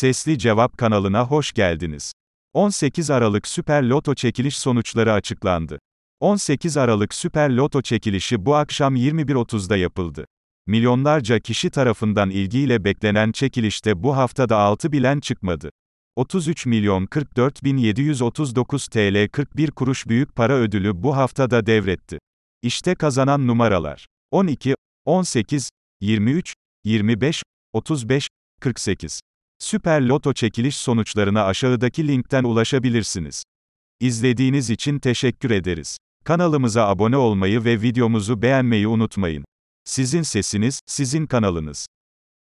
Sesli Cevap kanalına hoş geldiniz. 18 Aralık Süper Loto çekiliş sonuçları açıklandı. 18 Aralık Süper Loto çekilişi bu akşam 21.30'da yapıldı. Milyonlarca kişi tarafından ilgiyle beklenen çekilişte bu haftada 6 bilen çıkmadı. 33 milyon 44 bin 739 TL 41 kuruş büyük para ödülü bu haftada devretti. İşte kazanan numaralar. 12, 18, 23, 25, 35, 48. Süper Loto çekiliş sonuçlarına aşağıdaki linkten ulaşabilirsiniz. İzlediğiniz için teşekkür ederiz. Kanalımıza abone olmayı ve videomuzu beğenmeyi unutmayın. Sizin sesiniz, sizin kanalınız.